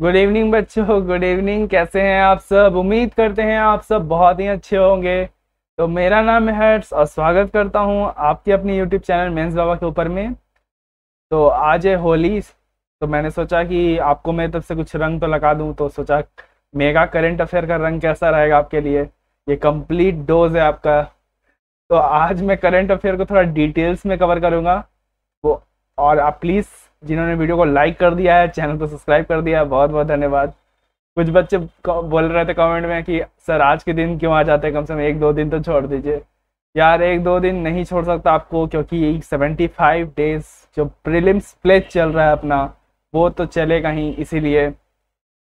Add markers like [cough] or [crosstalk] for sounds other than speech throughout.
good evening बच्चों good evening कैसे हैं आप सब उम्मीद करते हैं आप सब बहुत ही अच्छे होंगे तो मेरा नाम है हर्ष और स्वागत करता हूं आपके अपने यूट्यूब चैनल मेंस बाबा के ऊपर में तो आज है होली तो मैंने सोचा कि आपको मैं तब से कुछ रंग तो लगा दूं तो सोचा मेगा करेंट अफेयर का रंग कैसा रहेगा आपके लिए ये कम्प्लीट डोज है आपका तो आज मैं करंट अफेयर को थोड़ा डिटेल्स में कवर करूँगा वो और आप प्लीज़ जिन्होंने वीडियो को लाइक कर दिया है चैनल को सब्सक्राइब कर दिया है बहुत बहुत धन्यवाद कुछ बच्चे बोल रहे थे कमेंट में कि सर आज के दिन क्यों आ जाते हैं कम से कम एक दो दिन तो छोड़ दीजिए यार एक दो दिन नहीं छोड़ सकता आपको क्योंकि सेवेंटी फाइव डेज जो प्रिलिम्स प्लेस चल रहा है अपना वो तो चलेगा ही इसीलिए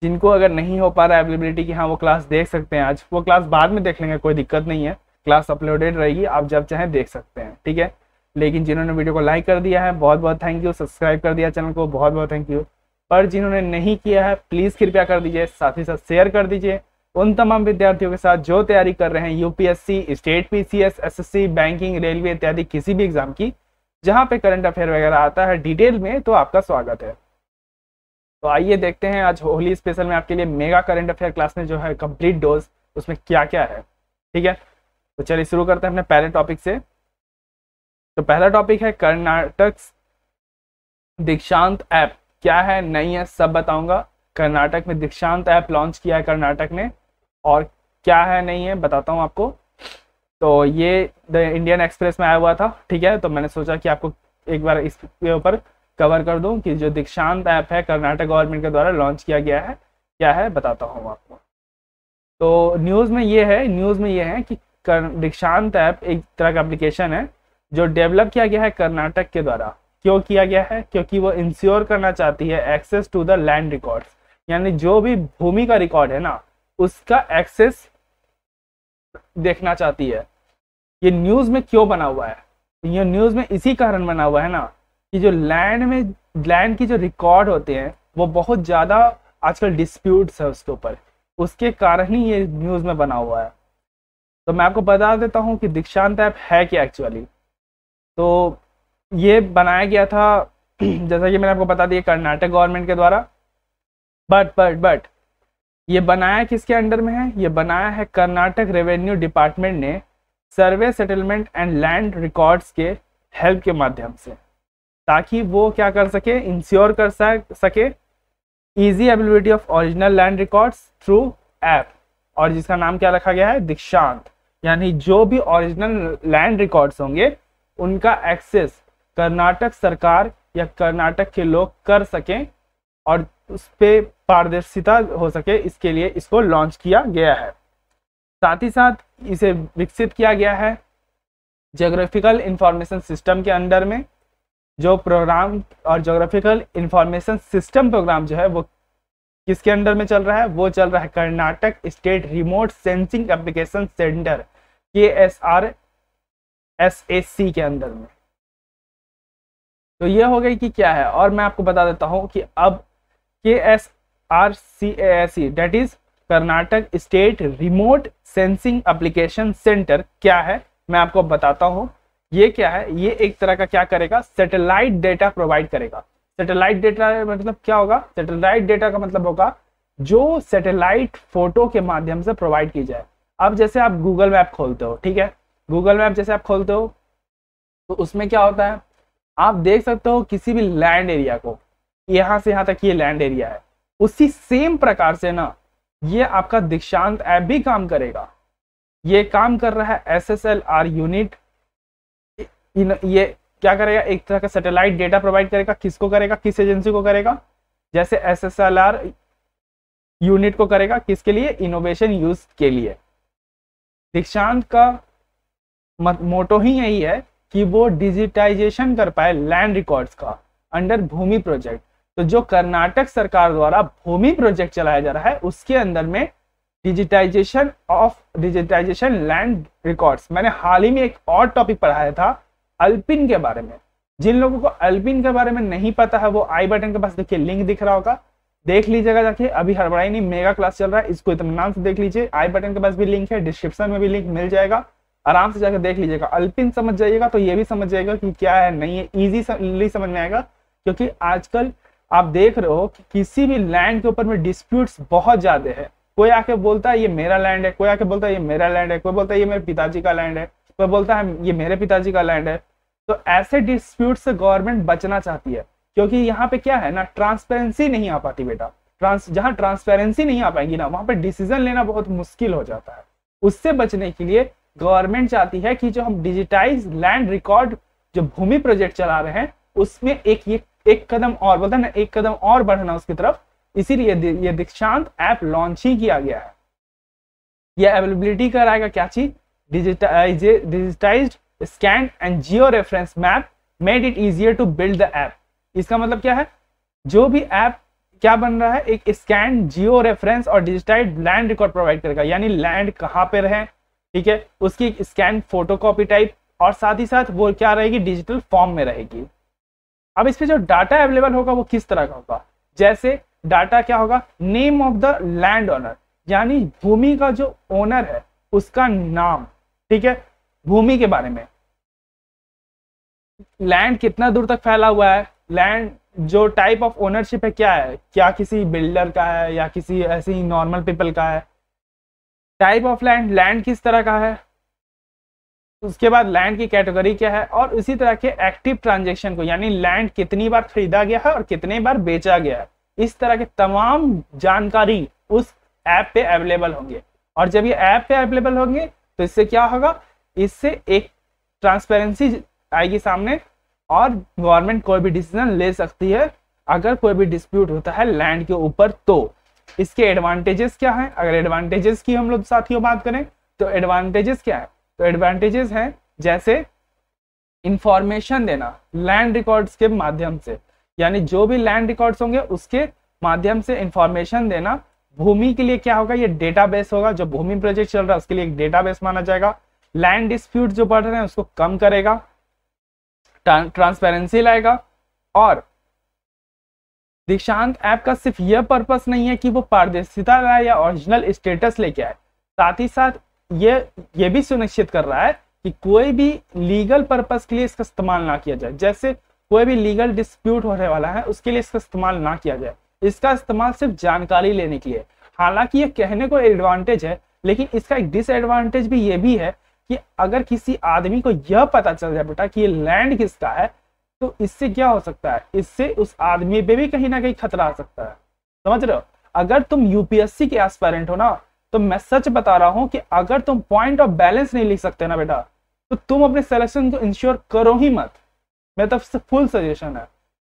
जिनको अगर नहीं हो पा रहा है अवेलेबिलिटी कि हाँ वो क्लास देख सकते हैं आज वो क्लास बाद में देख लेंगे कोई दिक्कत नहीं है क्लास अपलोडेड रहेगी आप जब चाहें देख सकते हैं ठीक है लेकिन जिन्होंने वीडियो को लाइक कर दिया है बहुत बहुत थैंक यू सब्सक्राइब कर दिया चैनल को बहुत बहुत थैंक यू पर जिन्होंने नहीं किया है प्लीज़ कृपया कर दीजिए साथ ही साथ शेयर कर दीजिए उन तमाम विद्यार्थियों के साथ जो तैयारी कर रहे हैं UPSC state PCS SSC banking railway इत्यादि किसी भी एग्जाम की जहाँ पे करंट अफेयर वगैरह आता है डिटेल में तो आपका स्वागत है तो आइए देखते हैं आज होली स्पेशल में आपके लिए मेगा करंट अफेयर क्लास में जो है कंप्लीट डोज उसमें क्या क्या है ठीक है तो चलिए शुरू करते हैं अपने पहले टॉपिक से तो पहला टॉपिक है कर्नाटक दीक्षांत ऐप क्या है नहीं है सब बताऊंगा कर्नाटक में दीक्षांत ऐप लॉन्च किया है कर्नाटक ने और क्या है नहीं है बताता हूँ आपको तो ये द इंडियन एक्सप्रेस में आया हुआ था ठीक है तो मैंने सोचा कि आपको एक बार इसके ऊपर कवर कर दूं कि जो दीक्षांत ऐप है कर्नाटक गवर्नमेंट के द्वारा लॉन्च किया गया है क्या है बताता हूँ आपको तो न्यूज़ में ये है न्यूज़ में ये है कि दीक्षांत ऐप एक तरह का एप्लीकेशन है जो डेवलप किया गया है कर्नाटक के द्वारा क्यों किया गया है क्योंकि वो इंश्योर करना चाहती है access to the land records यानी जो भी भूमि का रिकॉर्ड है ना उसका एक्सेस देखना चाहती है ये न्यूज में क्यों बना हुआ है ये न्यूज में इसी कारण बना हुआ है ना कि जो लैंड में लैंड की जो रिकॉर्ड होते हैं वो बहुत ज्यादा आजकल डिस्प्यूट्स है उसके ऊपर उसके कारण ही ये न्यूज में बना हुआ है तो मैं आपको बता देता हूँ कि दीक्षांत ऐप है क्या एक्चुअली तो ये बनाया गया था [clears throat] जैसा कि मैंने आपको बता दिया कर्नाटक गवर्नमेंट के द्वारा बट बट बट ये बनाया किसके अंडर में है ये बनाया है कर्नाटक रेवेन्यू डिपार्टमेंट ने survey settlement and land records के हेल्प के माध्यम से ताकि वो क्या कर सके इंश्योर कर सके easy ability of original land records through app और जिसका नाम क्या रखा गया है दीक्षांत यानी जो भी ओरिजिनल लैंड रिकॉर्ड्स होंगे उनका एक्सेस कर्नाटक सरकार या कर्नाटक के लोग कर सकें और उस पर पारदर्शिता हो सके इसके लिए इसको लॉन्च किया गया है साथ ही साथ इसे विकसित किया गया है जोग्राफिकल इंफॉर्मेशन सिस्टम के अंडर में जो प्रोग्राम और जोग्राफिकल इंफॉर्मेशन सिस्टम प्रोग्राम जो है वो किसके अंडर में चल रहा है वो चल रहा है Karnataka state remote sensing application centre K S R S A C के अंदर में तो ये हो गई कि क्या है और मैं आपको बता देता हूँ कि अब के S R C A S E date is Karnataka state remote sensing application centre क्या है मैं आपको बताता हूँ ये क्या है ये एक तरह का क्या करेगा सैटेलाइट डेटा प्रोवाइड करेगा सैटेलाइट डेटा मतलब क्या होगा सैटेलाइट डेटा का मतलब होगा जो सैटेलाइट फोटो के माध्यम से प्रोवाइड की जाए अब जैसे आप गूगल मैप खोलते हो ठीक है गूगल मैप जैसे आप खोलते हो तो उसमें क्या होता है आप देख सकते हो किसी भी लैंड एरिया को यहाँ से यहाँ तक ये लैंड एरिया है उसी सेम प्रकार से ना ये आपका दीक्षांत ऐप भी काम करेगा ये काम कर रहा है S S L R unit ये क्या करेगा एक तरह का सैटेलाइट डेटा प्रोवाइड करेगा किसको करेगा किस एजेंसी को करेगा जैसे S S L R unit को करेगा किसके लिए इनोवेशन यूज के लिए दीक्षांत का मोटो ही यही है कि वो डिजिटाइजेशन कर पाए लैंड रिकॉर्ड्स का अंडर भूमि प्रोजेक्ट तो जो कर्नाटक सरकार द्वारा भूमि प्रोजेक्ट चलाया जा रहा है उसके अंदर में digitization of digitization land records मैंने हाल ही में एक और टॉपिक पढ़ाया था अल्पिन के बारे में जिन लोगों को अल्पिन के बारे में नहीं पता है वो आई बटन के पास देखिए लिंक दिख रहा होगा देख लीजिएगा जाके अभी हड़बड़ाई नहीं मेगा क्लास चल रहा है इसको इतना नाम से देख लीजिए आई बटन के पास भी लिंक है डिस्क्रिप्शन में भी लिंक मिल जाएगा आराम से जाकर देख लीजिएगा अल्पिन समझ जाइएगा तो ये भी समझ जाएगा कि क्या है नहीं है ईजीली समझ में आएगा क्योंकि आजकल आप देख रहे हो कि किसी भी लैंड के ऊपर में डिस्प्यूट्स बहुत ज्यादा है कोई आके बोलता है ये मेरा लैंड है कोई आके बोलता है ये मेरा लैंड है कोई बोलता है ये मेरे पिताजी का लैंड है कोई बोलता है ये मेरे पिताजी का लैंड है तो ऐसे डिस्प्यूट से गवर्नमेंट बचना चाहती है क्योंकि यहाँ पे क्या है ना ट्रांसपेरेंसी नहीं आ पाती बेटा ट्रांस जहाँ ट्रांसपेरेंसी नहीं आ पाएगी ना वहाँ पर डिसीजन लेना बहुत मुश्किल हो जाता है उससे बचने के लिए गवर्नमेंट चाहती है कि जो हम डिजिटाइज लैंड रिकॉर्ड जो भूमि प्रोजेक्ट चला रहे हैं उसमें एक ये एक कदम और बता ना एक कदम और बढ़ना उसकी तरफ इसीलिए ये दीक्षांत ऐप लॉन्च ही किया गया है यह अवेलेबिलिटी कराएगा क्या चीज digitize digitize scan and geo reference map made it easier to build the app इसका मतलब क्या है जो भी ऐप क्या बन रहा है एक स्कैन जियो रेफरेंस और डिजिटाइज लैंड रिकॉर्ड प्रोवाइड करेगा यानी लैंड कहाँ पे रहे ठीक है उसकी स्कैन फोटोकॉपी टाइप और साथ ही साथ वो क्या रहेगी डिजिटल फॉर्म में रहेगी अब इस पर जो डाटा अवेलेबल होगा वो किस तरह का होगा जैसे डाटा क्या होगा name of the land owner यानी भूमि का जो ओनर है उसका नाम ठीक है भूमि के बारे में लैंड कितना दूर तक फैला हुआ है लैंड जो टाइप ऑफ ओनरशिप है क्या है क्या किसी बिल्डर का है या किसी ऐसे ही नॉर्मल पीपल का है टाइप ऑफ लैंड लैंड किस तरह का है उसके बाद लैंड की कैटेगरी क्या है और इसी तरह के एक्टिव ट्रांजेक्शन को यानी लैंड कितनी बार खरीदा गया है और कितने बार बेचा गया है इस तरह के तमाम जानकारी उस ऐप पे अवेलेबल होंगे और जब ये ऐप पे अवेलेबल होंगे तो इससे क्या होगा इससे एक ट्रांसपेरेंसी आएगी सामने और गवर्नमेंट कोई भी डिसीजन ले सकती है अगर कोई भी डिस्प्यूट होता है लैंड के ऊपर तो इसके एडवांटेजेस क्या है अगर एडवांटेजेस की हम लोग साथियों बात करें तो एडवांटेजेस क्या है तो एडवांटेजेस है जैसे इंफॉर्मेशन देना लैंड रिकॉर्ड्स के माध्यम से यानी जो भी लैंड रिकॉर्ड्स होंगे उसके माध्यम से इंफॉर्मेशन देना भूमि के लिए क्या होगा ये डेटाबेस होगा जो भूमि प्रोजेक्ट चल रहा है उसके लिए एक डेटाबेस माना जाएगा लैंड डिस्प्यूट जो बढ़ रहे हैं उसको कम करेगा ट्रांसपेरेंसी लाएगा और दीक्षांत ऐप का सिर्फ यह पर्पस नहीं है कि वो पारदर्शिता लाए या ओरिजिनल स्टेटस लेके आए साथ ही साथ ये ये भी सुनिश्चित कर रहा है कि कोई भी लीगल पर्पस के लिए इसका इस्तेमाल ना किया जाए जैसे कोई भी लीगल डिस्प्यूट होने वाला है उसके लिए इसका इस्तेमाल ना किया जाए इसका इस्तेमाल सिर्फ जानकारी लेने के लिए हालांकि ये कहने को एडवांटेज है लेकिन इसका एक डिसएडवांटेज भी ये भी है कि अगर किसी आदमी को यह पता चल जाए बेटा कि ये लैंड किसका है तो इससे क्या हो सकता है इससे उस आदमी पे भी कहीं ना कहीं खतरा आ सकता है समझ रहे हो अगर तुम यूपीएससी के एस्पायरेंट हो ना तो मैं सच बता रहा हूं कि अगर तुम पॉइंट ऑफ बैलेंस नहीं लिख सकते ना बेटा तो तुम अपने सिलेक्शन को इंश्योर करो ही मत मेरा तो फुल सजेशन है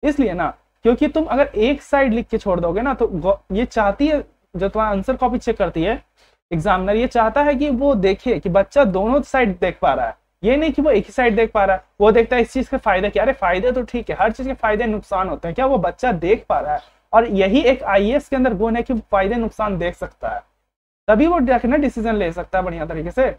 इसलिए ना क्योंकि तुम अगर एक साइड लिख के छोड़ दोगे ना तो ये चाहती है जो तुम्हारा आंसर कॉपी चेक करती है एग्जामिनर ये चाहता है कि वो देखे कि बच्चा दोनों साइड देख पा रहा है ये नहीं कि वो एक ही साइड देख पा रहा है वो देखता है इस चीज के फायदे क्या अरे फायदे तो ठीक है हर चीज के फायदे नुकसान होते हैं क्या वो बच्चा देख पा रहा है और यही एक आई के अंदर गुण है कि फायदे नुकसान देख सकता है तभी वो ना डिसीजन ले सकता है बढ़िया तरीके से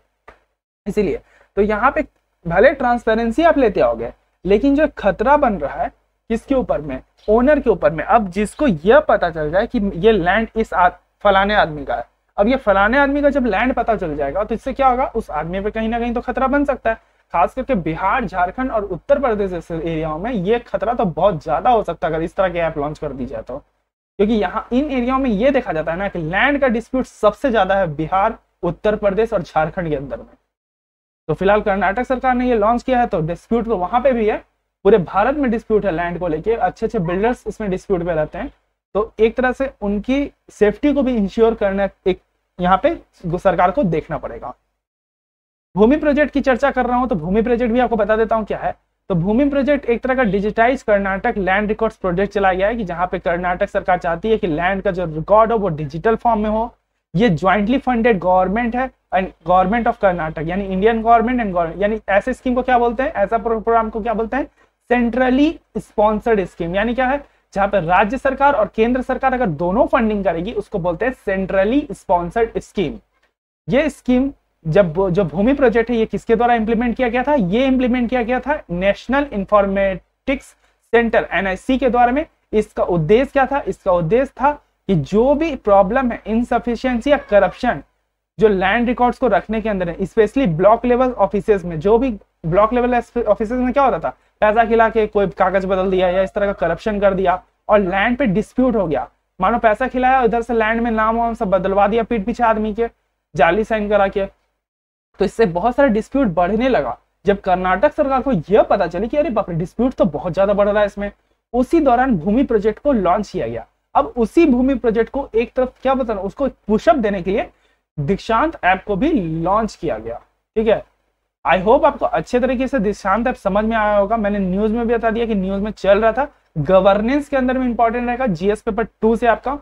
इसीलिए तो यहाँ पे भले ट्रांसपेरेंसी आप लेते हो लेकिन जो खतरा बन रहा है किसके ऊपर में ओनर के ऊपर में अब जिसको यह पता चल जाए कि ये लैंड इस आद, फलाने आदमी का है अब ये फलाने आदमी का जब लैंड पता चल जाएगा तो इससे क्या होगा उस आदमी पे कहीं ना कहीं तो खतरा बन सकता है खास करके बिहार झारखंड और उत्तर प्रदेश जैसे एरियाओं में ये खतरा तो बहुत ज्यादा हो सकता है अगर इस तरह की ऐप लॉन्च कर दी जाए तो क्योंकि यहाँ इन एरियाओं में ये देखा जाता है ना कि लैंड का डिस्प्यूट सबसे ज्यादा है बिहार उत्तर प्रदेश और झारखंड के अंदर में तो फिलहाल कर्नाटक सरकार ने ये लॉन्च किया है तो डिस्प्यूट तो वहां पे भी है पूरे भारत में डिस्प्यूट है लैंड को लेके अच्छे अच्छे बिल्डर्स इसमें डिस्प्यूट में रहते हैं तो एक तरह से उनकी सेफ्टी को भी इंश्योर करना एक यहाँ पे सरकार को देखना पड़ेगा भूमि प्रोजेक्ट की चर्चा कर रहा हूँ तो भूमि प्रोजेक्ट भी आपको बता देता हूँ क्या है तो भूमि प्रोजेक्ट एक तरह का digitize Karnataka land records project चलाया गया है कि जहां पे कर्नाटक सरकार चाहती है कि लैंड का जो रिकॉर्ड हो वो डिजिटल फॉर्म में हो ये ज्वाइंटली फंडेड गवर्नमेंट है एंड गवर्नमेंट ऑफ कर्नाटक यानी इंडियन गवर्नमेंट एंड गवर्नमेंट यानी ऐसे स्कीम को क्या बोलते हैं ऐसा प्रोग्राम को क्या बोलते हैं सेंट्रली स्पॉन्सर्ड स्कीम यानी क्या है जहां पर राज्य सरकार और केंद्र सरकार अगर दोनों फंडिंग करेगी उसको बोलते हैं सेंट्रली स्पॉन्सर्ड स्कीम ये स्कीम जब जो भूमि प्रोजेक्ट है ये किसके द्वारा इंप्लीमेंट किया गया था ये इंप्लीमेंट किया गया था नेशनल इंफॉर्मेटिक्स सेंटर एनआईसी के द्वारा में इसका उद्देश्य क्या था इसका उद्देश्य था कि जो भी प्रॉब्लम है इनसफिशियंसी या करप्शन जो लैंड रिकॉर्ड्स को रखने के अंदर है स्पेशली ब्लॉक लेवल ऑफिस में जो भी ब्लॉक लेवल ऑफिस में क्या होता था पैसा खिला के कोई कागज बदल दिया या इस तरह का करप्शन कर दिया और लैंड पे डिस्प्यूट हो गया मानो पैसा खिलाया इधर से लैंड में नाम वाम सब बदलवा दिया पीठ पीछे आदमी के जाली साइन करा के तो इससे बहुत सारे डिस्प्यूट बढ़ने लगा जब कर्नाटक सरकार को यह पता चले कि अरे बाप रे डिस्प्यूट तो बहुत ज्यादा बढ़ रहा है इसमें उसी दौरान भूमि प्रोजेक्ट को लॉन्च किया गया अब उसी भूमि प्रोजेक्ट को एक तरफ क्या बताना उसको पुशअप देने के लिए दीक्षांत ऐप को भी लॉन्च किया गया ठीक है आई होप आपको अच्छे तरीके से दिशांत दृष्टांत समझ में आया होगा मैंने न्यूज में भी बता दिया कि न्यूज में चल रहा था गवर्नेंस के अंदर में इंपॉर्टेंट रहेगा जीएस पेपर टू से आपका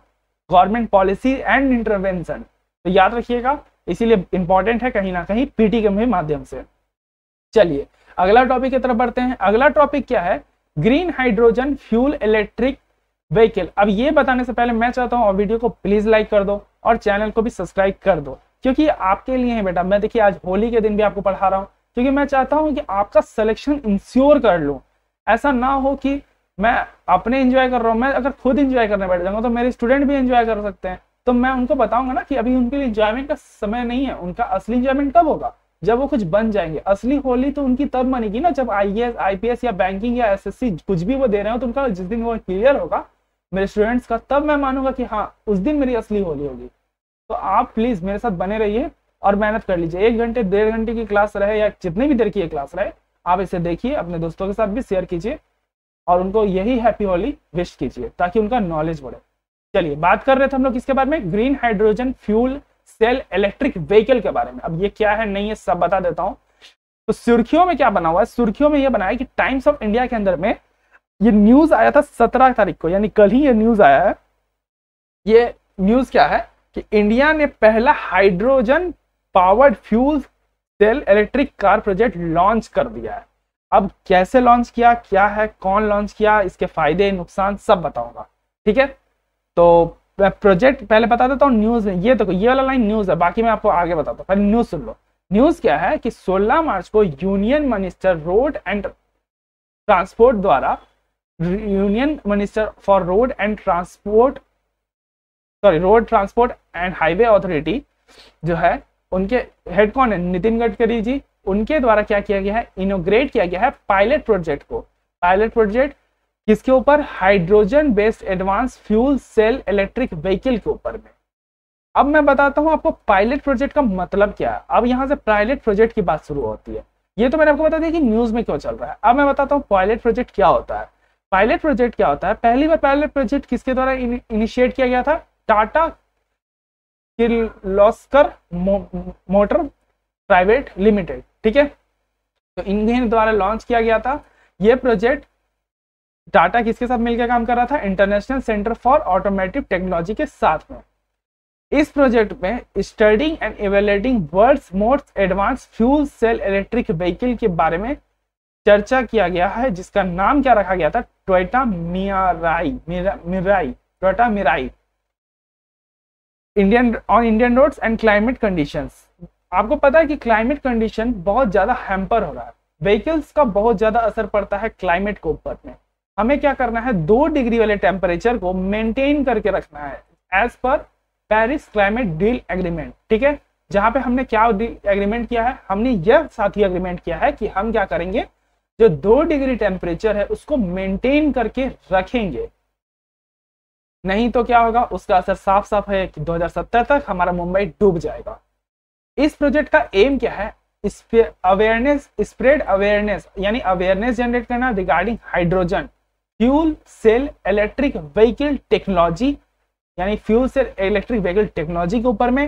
गवर्नमेंट पॉलिसी एंड इंटरवेंशन तो याद रखिएगा इसीलिए इंपॉर्टेंट है कहीं ना कहीं पीटी के माध्यम से चलिए अगला टॉपिक की तरफ बढ़ते हैं अगला टॉपिक क्या है green hydrogen fuel electric vehicle अब ये बताने से पहले मैं चाहता हूँ वीडियो को प्लीज लाइक कर दो और चैनल को भी सब्सक्राइब कर दो क्योंकि आपके लिए है बेटा मैं देखिए आज होली के दिन भी आपको पढ़ा रहा हूँ क्योंकि मैं चाहता हूँ कि आपका सिलेक्शन इंश्योर कर लूँ ऐसा ना हो कि मैं अपने इंजॉय कर रहा हूँ मैं अगर खुद इंजॉय करने बैठ जाऊँगा तो मेरे स्टूडेंट भी इंजॉय कर सकते हैं तो मैं उनको बताऊंगा ना कि अभी उनके लिए इंजॉयमेंट का समय नहीं है उनका असली इंजॉयमेंट कब होगा जब वो कुछ बन जाएंगे असली होली तो उनकी तब मनेगी ना जब आईएएस आईपीएस या बैंकिंग या एसएससी कुछ भी वो दे रहे हो तो उनका जिस दिन वो क्लियर होगा मेरे स्टूडेंट्स का तब मैं मानूंगा कि हाँ उस दिन मेरी असली होली होगी तो आप प्लीज मेरे साथ बने रहिए और मेहनत कर लीजिए एक घंटे डेढ़ घंटे की क्लास रहे या जितनी भी देर की क्लास रहे आप इसे देखिए अपने दोस्तों के साथ भी शेयर कीजिए और उनको यही हैप्पी होली विश कीजिए ताकि उनका नॉलेज बढ़े चलिए बात कर रहे थे हम लोग इसके बारे में green hydrogen fuel cell electric vehicle के बारे में अब ये क्या है नहीं है सब बता देता हूँ तो सुर्खियों में क्या बना हुआ है सुर्खियों में यह बना है कि टाइम्स ऑफ इंडिया के अंदर में ये न्यूज आया था सत्रह तारीख को यानी कल ही ये न्यूज आया है ये न्यूज क्या है कि इंडिया ने पहला hydrogen powered fuel cell electric car project launch कर दिया है अब कैसे लॉन्च किया क्या है कौन लॉन्च किया इसके फायदे नुकसान सब बताऊंगा ठीक है तो प्रोजेक्ट पहले बता देता हूँ न्यूज में ये देखो तो, ये वाला लाइन न्यूज है बाकी मैं आपको आगे बताता हूँ पहले न्यूज सुन लो न्यूज क्या है कि 16 मार्च को union minister road and transport द्वारा union minister for road and transport sorry road transport and highway authority जो है उनके हेड कौन है नितिन गडकरी जी उनके द्वारा क्या किया गया है इनोग्रेट किया गया है पायलट प्रोजेक्ट को पायलट प्रोजेक्ट किसके ऊपर hydrogen based advance fuel cell electric vehicle के ऊपर में अब मैं बताता हूं आपको पायलट प्रोजेक्ट का मतलब क्या है अब यहां से पायलट प्रोजेक्ट की बात शुरू होती है ये तो मैंने आपको बता दिया कि न्यूज में क्यों चल रहा है अब मैं बताता हूं पायलट प्रोजेक्ट क्या होता है पायलट प्रोजेक्ट क्या होता है पहली बार पायलट प्रोजेक्ट किसके द्वारा इनिशिएट किया गया था Tata Kirloskar motor private limited ठीक है तो इन्हीं द्वारा लॉन्च किया गया था यह प्रोजेक्ट टाटा किसके साथ मिलकर काम कर रहा था international centre for automotive technology के साथ में इस प्रोजेक्ट में studying and evaluating world most advance fuel cell electric vehicle के बारे में चर्चा किया गया है जिसका नाम क्या रखा गया था Toyota Mirai Mirai Toyota Mirai Indian on Indian roads and climate conditions आपको पता है कि क्लाइमेट कंडीशन बहुत ज़्यादा हैम्पर हो रहा है व्हीकल्स का बहुत ज़्यादा असर पड़ता है क्लाइमेट के ऊपर में हमें क्या करना है दो डिग्री वाले टेम्परेचर को मेंटेन करके रखना है as per Paris climate deal agreement ठीक है जहां पे हमने क्या एग्रीमेंट किया है हमने यह साथ ही एग्रीमेंट किया है कि हम क्या करेंगे जो दो डिग्री टेम्परेचर है उसको मेंटेन करके रखेंगे नहीं तो क्या होगा उसका असर साफ साफ है कि 2070 तक हमारा मुंबई डूब जाएगा इस प्रोजेक्ट का एम क्या है अवेयरनेस स्प्रेड अवेयरनेस यानी अवेयरनेस जनरेट करना regarding hydrogen fuel cell electric vehicle technology यानी fuel cell electric vehicle technology के ऊपर में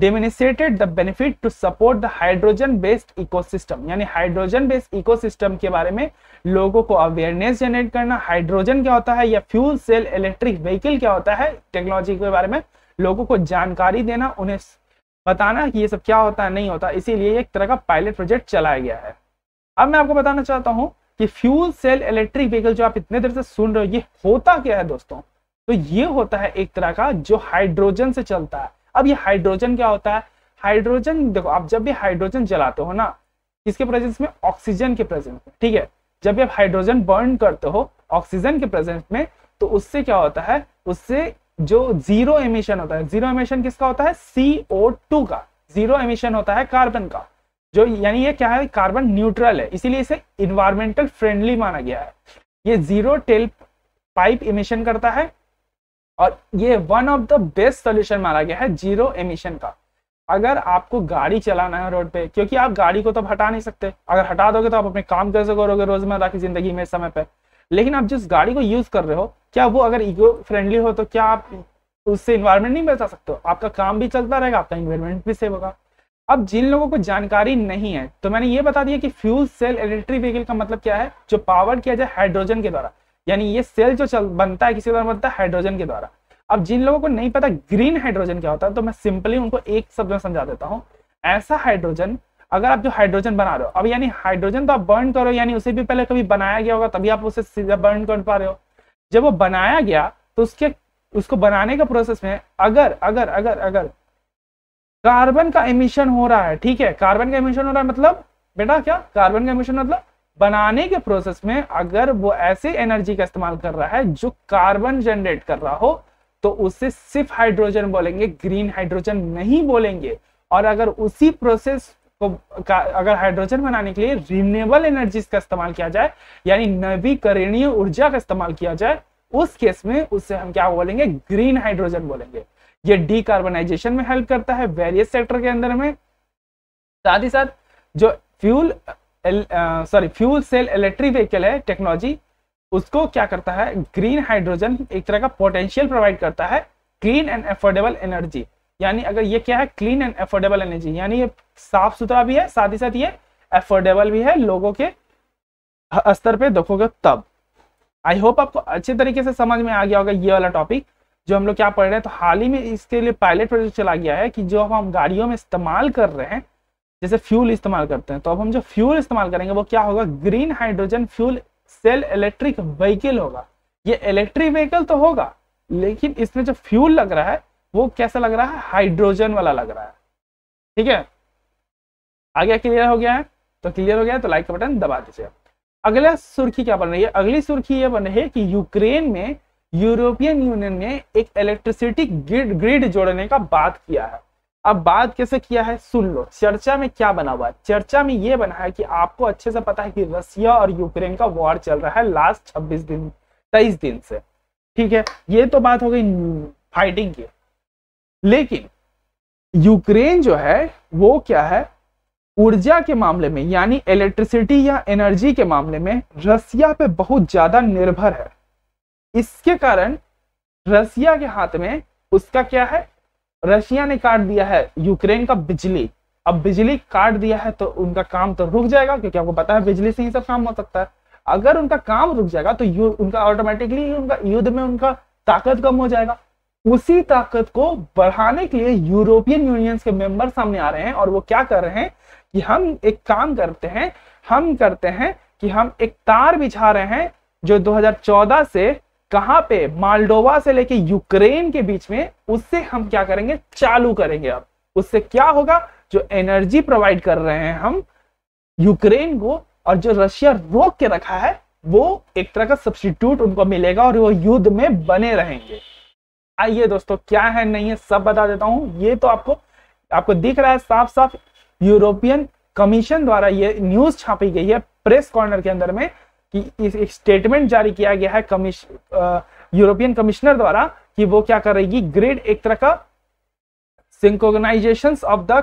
demonstrated the benefit to support the hydrogen based ecosystem यानी हाइड्रोजन बेस्ड इकोसिस्टम के बारे में लोगों को अवेयरनेस जनरेट करना हाइड्रोजन क्या होता है या फ्यूल सेल इलेक्ट्रिक व्हीकल क्या होता है टेक्नोलॉजी के बारे में लोगों को जानकारी देना उन्हें बताना कि ये सब क्या होता है नहीं होता इसीलिए एक तरह का पायलट प्रोजेक्ट चलाया गया है अब मैं आपको बताना चाहता हूँ कि फ्यूल सेल इलेक्ट्रिक व्हीकल जो आप इतने देर से सुन रहे हो ये होता क्या है दोस्तों तो ये होता है एक तरह का जो हाइड्रोजन से चलता है अब ये हाइड्रोजन क्या होता है हाइड्रोजन देखो आप जब भी हाइड्रोजन जलाते हो ना किसके प्रेजेंस में ऑक्सीजन के प्रेजेंस में ठीक है जब भी आप हाइड्रोजन बर्न करते हो ऑक्सीजन के प्रेजेंस में तो उससे क्या होता है उससे जो जीरो एमिशन होता है जीरो एमिशन किसका होता है CO2 का जीरो एमिशन होता है कार्बन का जो यानी ये क्या है कार्बन न्यूट्रल है इसीलिए इसे इन्वायरमेंटल फ्रेंडली माना गया है ये जीरो टेल पाइप इमिशन करता है और ये one of the best solution माना गया है जीरो एमिशन का अगर आपको गाड़ी चलाना है रोड पे क्योंकि आप गाड़ी को तो हटा नहीं सकते अगर हटा दोगे तो आप अपने काम कैसे करोगे रोजमर्रा की जिंदगी में समय पे लेकिन आप जिस गाड़ी को यूज कर रहे हो क्या वो अगर इको फ्रेंडली हो तो क्या आप उससे इन्वायरमेंट नहीं बचा सकते आपका काम भी चलता रहेगा आपका इन्वायरमेंट भी सेव होगा अब जिन लोगों को जानकारी नहीं है तो मैंने ये बता दिया कि फ्यूल सेल इलेक्ट्रिक व्हीकल का मतलब क्या है जो पावर किया जाए हाइड्रोजन के द्वारा यानी ये सेल जो चल बनता है किसी द्वारा बनता है हाइड्रोजन के द्वारा अब जिन लोगों को नहीं पता ग्रीन हाइड्रोजन क्या होता है तो मैं सिंपली उनको एक शब्द में समझा देता हूँ ऐसा हाइड्रोजन अगर आप जो हाइड्रोजन बना रहे हो अब यानी हाइड्रोजन तो आप बर्न करो यानी उसे भी पहले कभी बनाया गया होगा तभी आप उसे सीधा बर्न कर पा रहे हो जब वो बनाया गया तो उसके उसको बनाने का प्रोसेस में अगर अगर अगर अगर कार्बन का एमिशन हो रहा है ठीक है कार्बन का एमिशन हो रहा है मतलब बेटा क्या कार्बन का एमिशन मतलब बनाने के प्रोसेस में अगर वो ऐसे एनर्जी का इस्तेमाल कर रहा है जो कार्बन जनरेट कर रहा हो तो उससे सिर्फ हाइड्रोजन बोलेंगे ग्रीन हाइड्रोजन नहीं बोलेंगे और अगर उसी प्रोसेस को अगर हाइड्रोजन बनाने के लिए रिन्यूएबल एनर्जी का इस्तेमाल किया जाए यानी नवीकरणीय ऊर्जा का इस्तेमाल किया जाए उस केस में उससे हम क्या बोलेंगे ग्रीन हाइड्रोजन बोलेंगे ये डीकार्बोनाइजेशन में हेल्प करता है वेरियस सेक्टर के अंदर में साथ ही साथ जो fuel sorry fuel cell electric vehicle है टेक्नोलॉजी उसको क्या करता है ग्रीन हाइड्रोजन एक तरह का पोटेंशियल प्रोवाइड करता है क्लीन एंड एफोर्डेबल एनर्जी यानी अगर ये क्या है क्लीन एंड एफोर्डेबल एनर्जी यानी ये साफ सुथरा भी है साथ ही साथ ये एफोर्डेबल भी है लोगों के स्तर पे देखोगे तब आई होप आपको अच्छे तरीके से समझ में आ गया होगा ये वाला टॉपिक जो हम लोग क्या पढ़ रहे हैं तो हाल ही में इसके लिए पायलट प्रोजेक्ट चला गया है कि जो हम गाड़ियों में इस्तेमाल कर रहे हैं जैसे फ्यूल इस्तेमाल करते हैं तो अब हम जो फ्यूल इस्तेमाल करेंगे वो क्या होगा green hydrogen fuel cell electric vehicle होगा ये इलेक्ट्रिक व्हीकल तो होगा लेकिन इसमें जो फ्यूल लग रहा है वो कैसा लग रहा है हाइड्रोजन वाला लग रहा है ठीक है आगे क्लियर हो गया है तो क्लियर हो गया तो लाइक का बटन दबा दीजिए अगला सुर्खी क्या बन रही है अगली सुर्खी ये बन रही है कि यूक्रेन में यूरोपियन यूनियन ने एक इलेक्ट्रिसिटी ग्रिड ग्रिड जोड़ने का बात किया है अब बात कैसे किया है सुन लो चर्चा में क्या बना हुआ है चर्चा में यह बना है कि आपको अच्छे से पता है कि रसिया और यूक्रेन का वॉर चल रहा है लास्ट 26 दिन 23 दिन से ठीक है ये तो बात हो गई फाइटिंग की लेकिन यूक्रेन जो है वो क्या है ऊर्जा के मामले में यानी इलेक्ट्रिसिटी या एनर्जी के मामले में रसिया पे बहुत ज्यादा निर्भर है इसके कारण रसिया के हाथ में उसका क्या है रशिया ने काट दिया है यूक्रेन का बिजली अब बिजली काट दिया है तो उनका काम तो रुक जाएगा क्योंकि आपको पता है बिजली से ही सब काम हो सकता है अगर उनका काम रुक जाएगा तो उनका ऑटोमेटिकली उनका युद्ध में उनका ताकत कम हो जाएगा उसी ताकत को बढ़ाने के लिए यूरोपियन यूनियन के मेंबर सामने आ रहे हैं और वो क्या कर रहे हैं कि हम एक काम करते हैं हम करते हैं कि हम एक तार बिछा रहे हैं जो 2014 से कहां पे मालडोवा से लेके यूक्रेन के बीच में उससे हम क्या करेंगे चालू करेंगे अब उससे क्या होगा जो एनर्जी प्रोवाइड कर रहे हैं हम यूक्रेन को और जो रशिया रोक के रखा है वो एक तरह का सब्सटीट्यूट उनको मिलेगा और वो युद्ध में बने रहेंगे आइए दोस्तों क्या है नहीं है सब बता देता हूं ये तो आपको आपको दिख रहा है साफ साफ यूरोपियन कमीशन द्वारा ये न्यूज छापी गई है प्रेस कॉर्नर के अंदर में कि इस एक स्टेटमेंट जारी किया गया है कमिश यूरोपियन कमिश्नर द्वारा कि वो क्या करेगी ग्रिड एक तरह का synchronization of the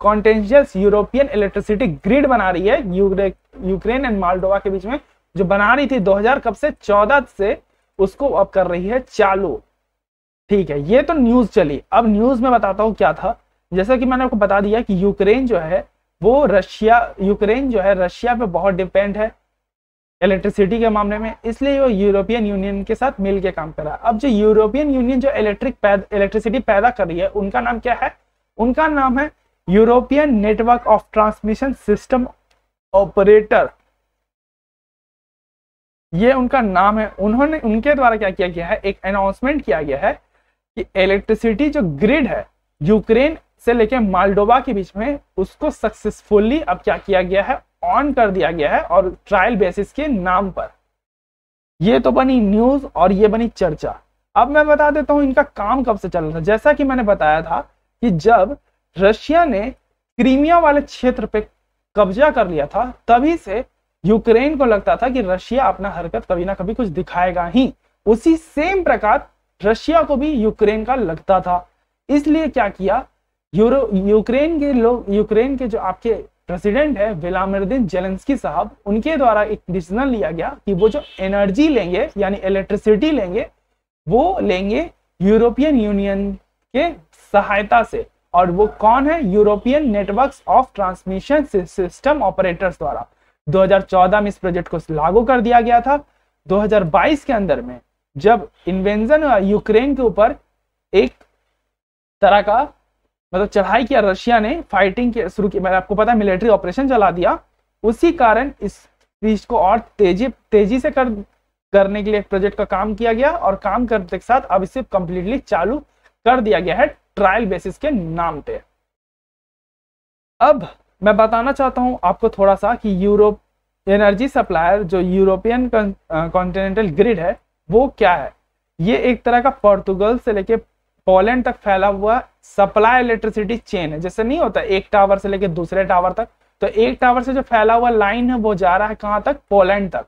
contiguous European electricity grid बना रही है यूक्रेन एंड मालडोवा के बीच में जो बना रही थी 2000 कब से 14 से उसको अब कर रही है चालू ठीक है ये तो न्यूज चली अब न्यूज में बताता हूं क्या था जैसा कि मैंने आपको बता दिया कि यूक्रेन जो है वो रशिया यूक्रेन जो है रशिया पे बहुत डिपेंड है इलेक्ट्रिसिटी के मामले में इसलिए वो यूरोपियन यूनियन के साथ मिल के काम कर रहा है अब जो यूरोपियन यूनियन जो इलेक्ट्रिक पैद, इलेक्ट्रिसिटी पैदा कर रही है उनका नाम क्या है उनका नाम है European network of transmission system operator ये उनका नाम है उन्होंने उनके द्वारा क्या किया गया है एक अनाउंसमेंट किया गया है कि इलेक्ट्रिसिटी जो ग्रिड है यूक्रेन से लेके मालडोबा के बीच में उसको सक्सेसफुली अब क्या किया गया है ऑन कर दिया गया है और ट्रायल बेसिस के नाम पर ये तो बनी न्यूज और ये बनी चर्चा अब मैं बता देता हूं इनका काम कब से चल रहा था जैसा कि मैंने बताया था कि जब रशिया ने क्रीमिया वाले क्षेत्र पे कब्जा कर लिया था तभी से यूक्रेन को लगता था कि रशिया अपना हरकत कभी ना कभी कुछ दिखाएगा ही उसी सेम प्रकार रशिया को भी यूक्रेन का लगता था इसलिए क्या किया यूरो यूक्रेन के लोग यूक्रेन के जो आपके प्रेसिडेंट है विलामिरदिन जेलेंस्की साहब उनके द्वारा एक डिसीजन लिया गया कि वो जो एनर्जी लेंगे यानी इलेक्ट्रिसिटी लेंगे वो लेंगे यूरोपियन यूनियन के सहायता से और वो कौन है European networks of transmission system operators द्वारा 2014 में इस प्रोजेक्ट को लागू कर दिया गया था 2022 के अंदर में जब इन्वेंजन यूक्रेन के ऊपर एक तरह का मतलब चढ़ाई किया रशिया ने फाइटिंग शुरू की मैंने आपको पता है मिलिट्री ऑपरेशन चला दिया उसी कारण इस चीज को और तेजी तेजी से कर करने के लिए प्रोजेक्ट का काम किया गया और काम करते के साथ अब इसे कंप्लीटली चालू कर दिया गया है ट्रायल बेसिस के नाम पे अब मैं बताना चाहता हूं आपको थोड़ा सा कि यूरोप एनर्जी सप्लायर जो यूरोपियन कॉन्टिनेंटल ग्रिड है वो क्या है ये एक तरह का पोर्तुगल से लेके पोलैंड तक फैला हुआ सप्लाई इलेक्ट्रिसिटी चेन है जैसे नहीं होता एक टावर से लेकर दूसरे टावर तक तो एक टावर से जो फैला हुआ लाइन है वो जा रहा है कहां तक पोलैंड तक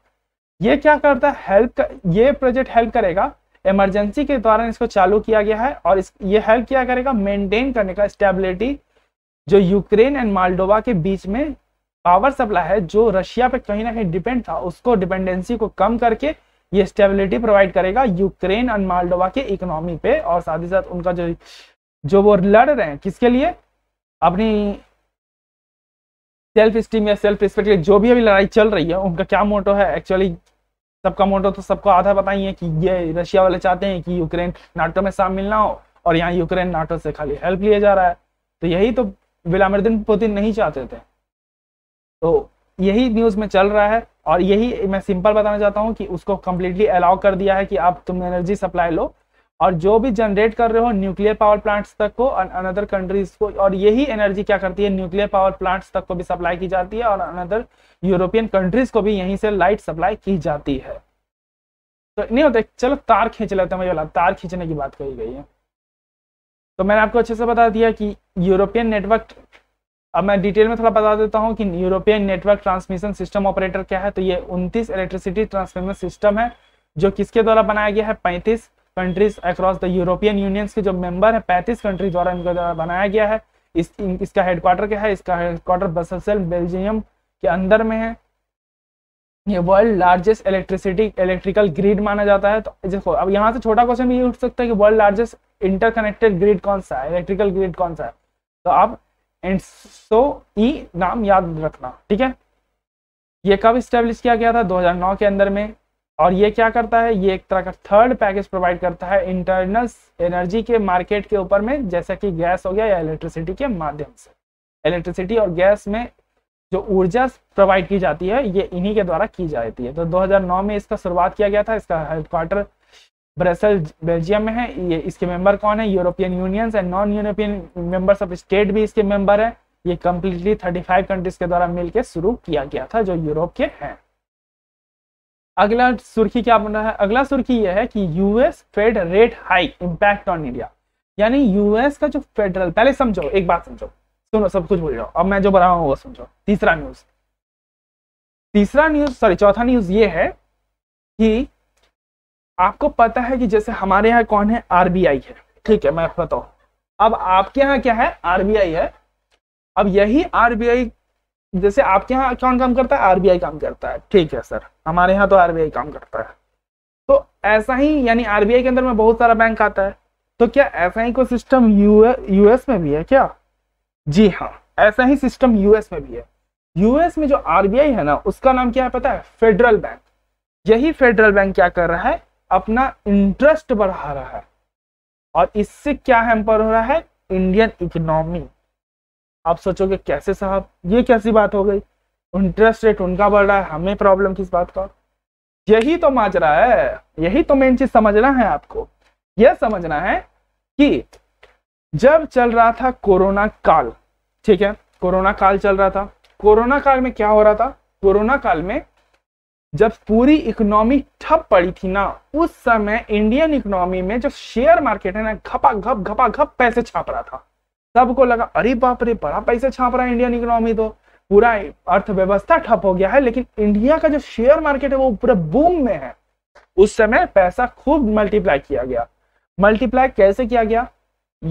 ये क्या करता है हेल्प कर, ये प्रोजेक्ट हेल्प करेगा इमरजेंसी के दौरान इसको चालू किया गया है और इस ये हेल्प किया करेगा मेंटेन करने का स्टेबिलिटी जो यूक्रेन एंड मालडोवा के बीच में पावर सप्लाई है जो रशिया पे कहीं ना कहीं डिपेंड था उसको डिपेंडेंसी को कम करके ये स्टेबिलिटी प्रोवाइड करेगा यूक्रेन एंड मालडोवा के इकोनॉमी पे और साथ ही साथ उनका जो जो वो लड़ रहे हैं किसके लिए अपनी सेल्फ स्टीम या सेल्फ रिस्पेक्ट जो भी अभी लड़ाई चल रही है उनका क्या मोटो है एक्चुअली सबका मोटो तो सबको आधा पता ही है कि ये रशिया वाले चाहते हैं कि यूक्रेन नाटो में शामिल ना हो और यहाँ यूक्रेन नाटो से खाली हेल्प लिया जा रहा है तो यही तो विलामिर पुतिन नहीं चाहते थे तो यही न्यूज़ में चल रहा है और यही मैं सिंपल बताना चाहता हूँ कि उसको कम्प्लीटली अलाउ कर दिया है कि आप तुम एनर्जी सप्लाई लो और जो भी जनरेट कर रहे हो न्यूक्लियर पावर प्लांट्स तक को और अनदर कंट्रीज को और यही एनर्जी क्या करती है न्यूक्लियर पावर प्लांट्स तक को भी सप्लाई की जाती है और अनदर यूरोपियन कंट्रीज को भी यहीं से लाइट सप्लाई की जाती है तो नहीं होता चलो तार खींच लेते हैं मैं तार खींचने की बात कही गई है तो मैंने आपको अच्छे से बता दिया कि यूरोपियन नेटवर्क अब मैं डिटेल में थोड़ा बता देता हूँ कि European network transmission system operator क्या है तो ये 29 इलेक्ट्रिसिटी ट्रांसमिशन सिस्टम है जो किसके द्वारा बनाया गया है 35 countries across the European Unions के जो मेंबर है 35 कंट्री द्वारा इनके द्वारा बनाया गया है इस इसका हेडक्वार्टर क्या है इसका हेडक्वार्टर बसलसेल बेल्जियम के अंदर में है ये world largest electricity electrical grid माना जाता है तो देखो अब यहाँ से छोटा क्वेश्चन भी उठ सकता है कि वर्ल्ड लार्जेस्ट इंटरकनेक्टेड ग्रिड कौन सा है इलेक्ट्रिकल ग्रिड कौन सा है तो आप एंड सो ई नाम याद रखना ठीक है ये कब स्टेब्लिश किया गया था 2009 के अंदर में और ये क्या करता है ये एक तरह का थर्ड पैकेज प्रोवाइड करता है इंटरनल एनर्जी के मार्केट के ऊपर में जैसा कि गैस हो गया या इलेक्ट्रिसिटी के माध्यम से इलेक्ट्रिसिटी और गैस में जो ऊर्जा प्रोवाइड की जाती है ये इन्हीं के द्वारा की जाती है तो 2009 में इसका शुरुआत किया गया था इसका हेडक्वार्टर ब्रसल बेल्जियम में है ये इसके मेंबर कौन है European Union and non European members of state भी इसके मेंबर है ये कम्प्लीटली 35 कंट्रीज के द्वारा मिलकर शुरू किया गया था जो यूरोप के हैं अगला सुर्खी क्या बन रहा है अगला सुर्खी यह है कि US Fed rate hike impact on India यानी यूएस का जो फेडरल पहले समझो एक बात समझो सुनो सब कुछ बोल जाओ अब मैं जो बना हूँ वो समझो तीसरा न्यूज तीसरा न्यूज सॉरी चौथा न्यूज ये है कि आपको पता है कि जैसे हमारे यहाँ कौन है आरबीआई है ठीक है मैं बताऊ अब आपके यहाँ क्या है आरबीआई है अब यही आरबीआई जैसे आपके यहाँ कौन काम करता है आरबीआई काम करता है ठीक है सर हमारे यहाँ तो आरबीआई काम करता है तो ऐसा ही यानी आरबीआई के अंदर में बहुत सारा बैंक आता है तो क्या ऐसा ही कोई सिस्टम यूएस में भी है क्या जी हाँ ऐसा ही सिस्टम यूएस में भी है यूएस में जो आरबीआई है ना उसका नाम क्या है पता है फेडरल बैंक यही फेडरल बैंक क्या कर रहा है अपना इंटरेस्ट बढ़ा रहा है और इससे क्या हेम्पर हो रहा है इंडियन इकोनॉमी आप सोचोगे कैसे साहब ये कैसी बात हो गई इंटरेस्ट रेट उनका बढ़ रहा है हमें प्रॉब्लम किस बात का यही तो माजरा है यही तो मेन चीज समझना है आपको यह समझना है कि जब चल रहा था कोरोना काल ठीक है कोरोना काल चल रहा था कोरोना काल में क्या हो रहा था कोरोना काल में जब पूरी इकोनॉमी ठप पड़ी थी ना उस समय इंडियन इकोनॉमी में जो शेयर मार्केट है ना घपा घप घपा घप पैसे छाप रहा था सबको लगा अरे बाप रे बड़ा पैसे छाप रहा है इंडियन इकोनॉमी तो पूरा अर्थव्यवस्था ठप हो गया है लेकिन इंडिया का जो शेयर मार्केट है वो पूरा बूम में है उस समय पैसा खूब मल्टीप्लाई किया गया मल्टीप्लाई कैसे किया गया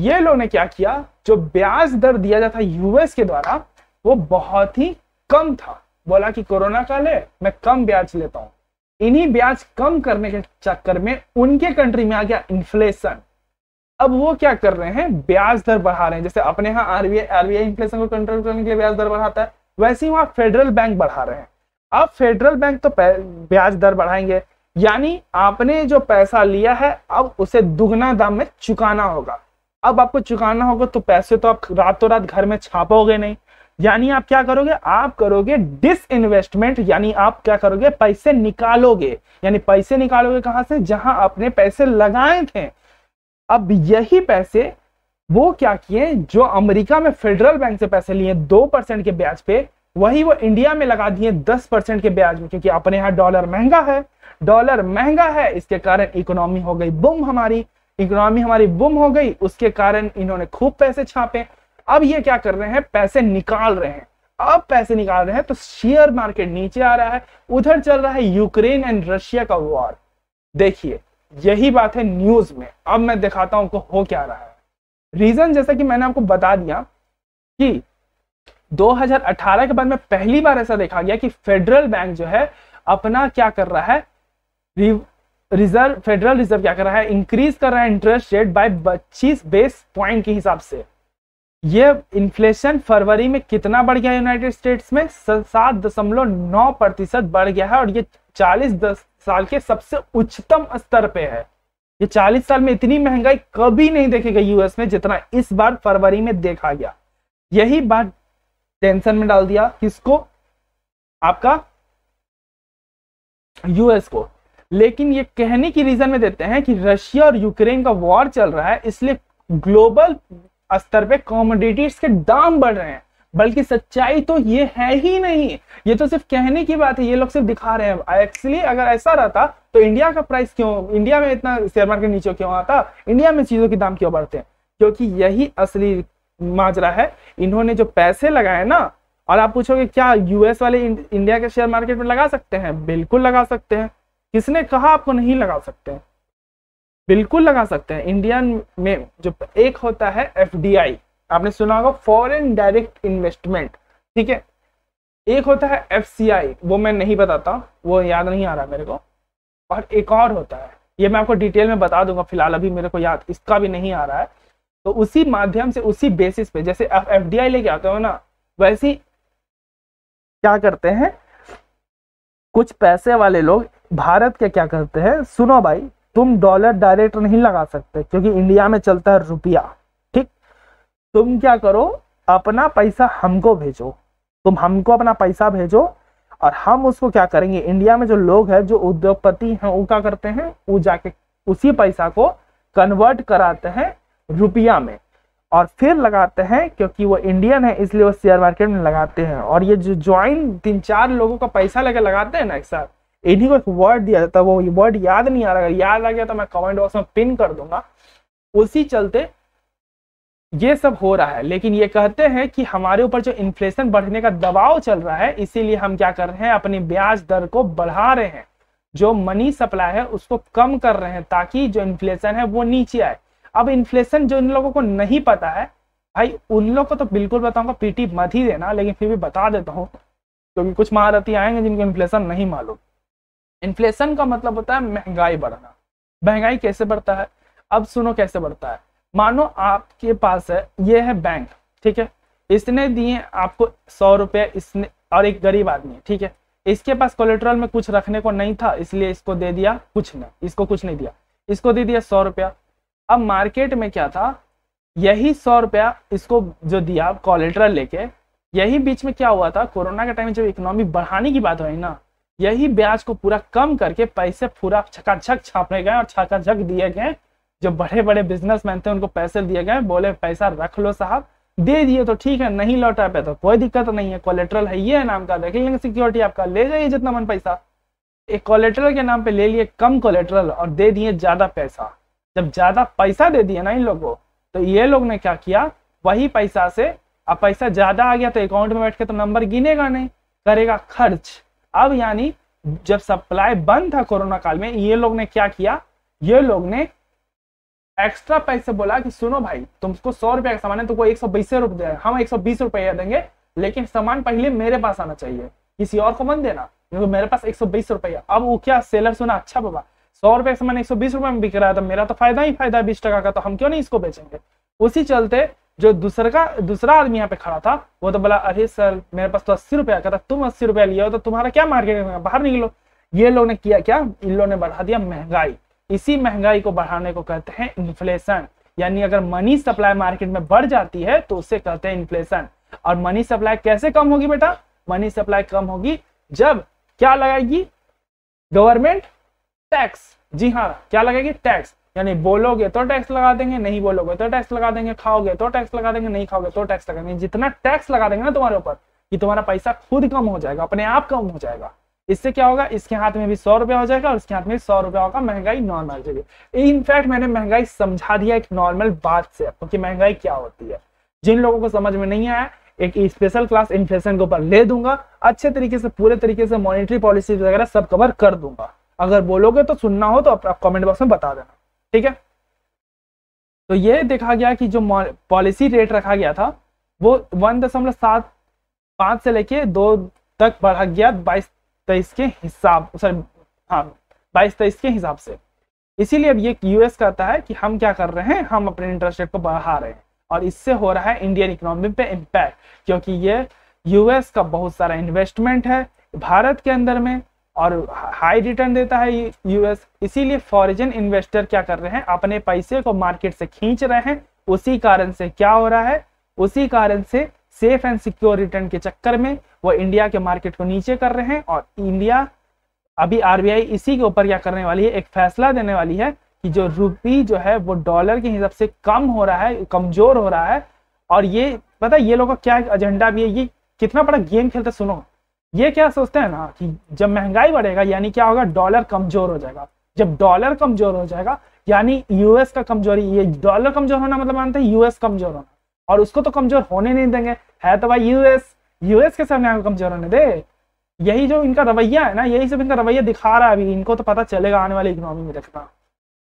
ये लोगों ने क्या किया जो ब्याज दर दिया जाता यूएस के द्वारा वो बहुत ही कम था बोला कि कोरोना काल है मैं कम ब्याज लेता हूं इन्हीं ब्याज कम करने के चक्कर में उनके कंट्री में आ गया इन्फ्लेशन अब वो क्या कर रहे हैं ब्याज दर बढ़ा रहे हैं जैसे अपने यहाँ आरबीआई आरबीआई इन्फ्लेशन को कंट्रोल करने के लिए ब्याज दर बढ़ाता है वैसे ही वहां फेडरल बैंक बढ़ा रहे हैं अब फेडरल बैंक तो ब्याज दर बढ़ाएंगे यानी आपने जो पैसा लिया है अब उसे दुगना दाम में चुकाना होगा अब आपको चुकाना होगा तो पैसे तो आप रातों रात घर में छापोगे नहीं यानी आप क्या करोगे आप करोगे डिस इन्वेस्टमेंट यानी आप क्या करोगे पैसे निकालोगे यानी पैसे निकालोगे कहां से जहां आपने पैसे लगाए थे अब यही पैसे वो क्या किए जो अमेरिका में फेडरल बैंक से पैसे लिए दो परसेंट के ब्याज पे वही वो इंडिया में लगा दिए दस परसेंट के ब्याज में क्योंकि अपने यहाँ डॉलर महंगा है डॉलर महंगा है इसके कारण इकोनॉमी हो गई बुम हमारी इकोनॉमी हमारी बुम हो गई उसके कारण इन्होंने खूब पैसे छापे अब ये क्या कर रहे हैं पैसे निकाल रहे हैं अब पैसे निकाल रहे हैं तो शेयर मार्केट नीचे आ रहा है उधर चल रहा है यूक्रेन एंड रशिया का वॉर देखिए यही बात है न्यूज में अब मैं दिखाता हूं हो क्या रहा है रीजन जैसा कि मैंने आपको बता दिया कि 2018 के बाद में पहली बार ऐसा देखा गया कि फेडरल बैंक जो है अपना क्या कर रहा है रिजर्व फेडरल रिजर्व क्या कर रहा है इंक्रीज कर रहा है interest rate by 25 base point के हिसाब से ये इन्फ्लेशन फरवरी में कितना बढ़ गया यूनाइटेड स्टेट्स में सात दशमलव नौ प्रतिशत बढ़ गया है और ये चालीस दस साल के सबसे उच्चतम स्तर पे है ये चालीस साल में इतनी महंगाई कभी नहीं देखी गई यूएस में जितना इस बार फरवरी में देखा गया यही बात टेंशन में डाल दिया किसको आपका यूएस को लेकिन ये कहने की रीजन में देते हैं कि रशिया और यूक्रेन का वॉर चल रहा है इसलिए ग्लोबल स्तर पे कॉमोडिटीज के दाम बढ़ रहे हैं बल्कि सच्चाई तो ये है ही नहीं ये तो सिर्फ कहने की बात है ये लोग सिर्फ दिखा रहे हैं एक्चुअली अगर ऐसा रहता तो इंडिया का प्राइस क्यों इंडिया में इतना शेयर मार्केट नीचे क्यों आता इंडिया में चीजों के दाम क्यों बढ़ते हैं क्योंकि यही असली माजरा है इन्होंने जो पैसे लगाए ना और आप पूछोगे क्या यूएस वाले इंडिया के शेयर मार्केट में लगा सकते हैं बिल्कुल लगा सकते हैं किसने कहा आपको नहीं लगा सकते हैं बिल्कुल लगा सकते हैं इंडिया में जो एक होता है एफ आपने सुना होगा फॉरेन डायरेक्ट इन्वेस्टमेंट ठीक है एक होता है एफ वो मैं नहीं बताता वो याद नहीं आ रहा मेरे को और एक और होता है ये मैं आपको डिटेल में बता दूंगा फिलहाल अभी मेरे को याद इसका भी नहीं आ रहा है तो उसी माध्यम से उसी बेसिस पे जैसे आप एफ लेके आते हो ना वैसे क्या करते हैं कुछ पैसे वाले लोग भारत के क्या करते हैं सुनो भाई तुम डॉलर डायरेक्ट नहीं लगा सकते क्योंकि इंडिया में चलता है रुपया ठीक तुम क्या करो अपना पैसा हमको भेजो तुम हमको अपना पैसा भेजो और हम उसको क्या करेंगे इंडिया में जो लोग हैं जो उद्योगपति हैं वो क्या करते हैं वो जाके उसी पैसा को कन्वर्ट कराते हैं रुपया में और फिर लगाते हैं क्योंकि वो इंडियन है इसलिए वो शेयर मार्केट में लगाते हैं और ये जो ज्वाइन तीन चार लोगों का पैसा लेकर लगाते हैं ना एक साथ इन्हीं को एक वर्ड दिया जाता है वो वर्ड याद नहीं आ रहा है याद आ गया तो मैं कमेंट बॉक्स में पिन कर दूंगा उसी चलते ये सब हो रहा है लेकिन ये कहते हैं कि हमारे ऊपर जो इन्फ्लेशन बढ़ने का दबाव चल रहा है इसीलिए हम क्या कर रहे हैं अपनी ब्याज दर को बढ़ा रहे हैं जो मनी सप्लाई है उसको कम कर रहे हैं ताकि जो इन्फ्लेशन है वो नीचे आए अब इन्फ्लेशन जो इन लोगों को नहीं पता है भाई उन लोग को तो बिल्कुल बताऊंगा पीटी मत ही देना लेकिन फिर भी बता देता हूँ क्योंकि तो कुछ महारथी आएंगे जिनको इन्फ्लेशन नहीं मालूम इन्फ्लेशन का मतलब होता है महंगाई बढ़ना महंगाई कैसे बढ़ता है अब सुनो कैसे बढ़ता है मानो आपके पास है ये है बैंक ठीक है इसने दिए आपको सौ रुपये इसने और एक गरीब आदमी ठीक है इसके पास कोलेट्रल में कुछ रखने को नहीं था इसलिए इसको दे दिया कुछ नहीं इसको कुछ नहीं दिया इसको दे दिया सौ रुपया अब मार्केट में क्या था यही सौ रुपया इसको जो दिया कोलेट्रल लेके यही बीच में क्या हुआ था कोरोना के टाइम में जब इकोनॉमी बढ़ाने की बात हुई ना यही ब्याज को पूरा कम करके पैसे पूरा छकाछक छापे गए और छकाछक दिए गए जो बड़े बड़े बिजनेसमैन थे उनको पैसे दिए गए बोले पैसा रख लो साहब दे दिए तो ठीक है नहीं लौटा पे तो कोई दिक्कत नहीं है कोलेट्रल है ये है नाम का देख लेंगे सिक्योरिटी आपका ले जाइए जितना मन पैसा एक कोलेट्रल के नाम पे ले लिए कम कोलेट्रल और दे दिए ज्यादा पैसा जब ज्यादा पैसा दे दिए ना इन लोगों तो ये लोग ने क्या किया वही पैसा से अब पैसा ज्यादा आ गया तो अकाउंट में बैठ के तो नंबर गिनेगा नहीं करेगा खर्च अब यानी जब सप्लाई बंद था कोरोना काल में ये लोग ने क्या किया ये लोग ने एक्स्ट्रा पैसे बोला कि सुनो भाई तुमको सौ रुपया का सामान है तुमको एक सौ बीस रुपये हम एक सौ बीस रुपया देंगे लेकिन सामान पहले मेरे पास आना चाहिए किसी और को मन देना क्योंकि मेरे पास एक सौ बीस रुपया अब वो क्या सेलर सुना अच्छा बाबा सौ रुपए का सामान एक सौ बीस रुपए में बिक रहा था तो मेरा तो फायदा ही फायदा है बीस टका का तो हम क्यों नहीं इसको बेचेंगे उसी चलते जो दूसरा का दूसरा आदमी यहाँ पे खड़ा था वो तो बोला अरे सर मेरे पास तो अस्सी रुपया का था तुम अस्सी रुपया लिया हो तो तुम्हारा क्या मार्केट में बाहर निकलो ये लोग ने किया क्या इन लोगों ने बढ़ा दिया महंगाई इसी महंगाई को बढ़ाने को कहते हैं इन्फ्लेशन यानी अगर मनी सप्लाई मार्केट में बढ़ जाती है तो उसे कहते हैं इन्फ्लेशन और मनी सप्लाई कैसे कम होगी बेटा मनी सप्लाई कम होगी जब क्या लगाएगी गवर्नमेंट टैक्स जी हाँ क्या लगाएगी टैक्स यानी बोलोगे तो टैक्स लगा देंगे नहीं बोलोगे तो टैक्स लगा देंगे खाओगे तो टैक्स लगा देंगे नहीं खाओगे तो टैक्स लगा देंगे जितना टैक्स लगा देंगे ना तुम्हारे ऊपर कि तुम्हारा पैसा खुद कम हो जाएगा अपने आप कम हो जाएगा इससे क्या होगा इसके हाथ में भी सौ रुपया हो जाएगा और इसके हाथ में सौ रुपया होगा महंगाई नॉर्मल जाएगी इनफैक्ट मैंने महंगाई समझा दिया एक नॉर्मल बात से आपको कि महंगाई क्या होती है जिन लोगों को समझ में नहीं आया एक स्पेशल क्लास इन्फ्लेशन के ऊपर ले दूंगा अच्छे तरीके से पूरे तरीके से मॉनिटरी पॉलिसी वगैरह सब कवर कर दूंगा अगर बोलोगे तो सुनना हो तो आप, आप कमेंट बॉक्स में बता देना ठीक है तो ये देखा गया कि जो पॉलिसी रेट रखा गया था वो वन दशमलव सात पांच से लेके दो तक बढ़ा गया बाईस तेईस के हिसाब सॉरी हाँ बाईस तेईस के हिसाब से इसीलिए अब ये यूएस कहता है कि हम क्या कर रहे हैं हम अपने इंटरेस्ट रेट को बढ़ा रहे हैं और इससे हो रहा है इंडियन इकोनॉमी पे इम्पैक्ट क्योंकि ये यूएस का बहुत सारा इन्वेस्टमेंट है भारत के अंदर में और हाई रिटर्न देता है यूएस इसीलिए फॉरिजन इन्वेस्टर क्या कर रहे हैं अपने पैसे को मार्केट से खींच रहे हैं उसी कारण से क्या हो रहा है उसी कारण से सेफ एंड सिक्योर रिटर्न के चक्कर में वो इंडिया के मार्केट को नीचे कर रहे हैं और इंडिया अभी आरबीआई इसी के ऊपर क्या करने वाली है एक फैसला देने वाली है कि जो रुपी जो है वो डॉलर के हिसाब से कम हो रहा है कमजोर हो रहा है और ये पता है ये लोगों का क्या एजेंडा भी है ये कितना बड़ा गेम खेलते सुनो ये क्या सोचते हैं ना कि जब महंगाई बढ़ेगा यानी क्या होगा डॉलर कमजोर हो जाएगा जब डॉलर कमजोर हो जाएगा यानी यूएस का कमजोरी ये डॉलर कमजोर होना मतलब मानते हैं यूएस कमजोर होना और उसको तो कमजोर होने नहीं देंगे है तो भाई यूएस यूएस के सामने कमजोर होने दे यही जो इनका रवैया है ना यही सब इनका रवैया दिखा रहा है अभी इनको तो पता चलेगा आने वाली इकोनॉमी में देखना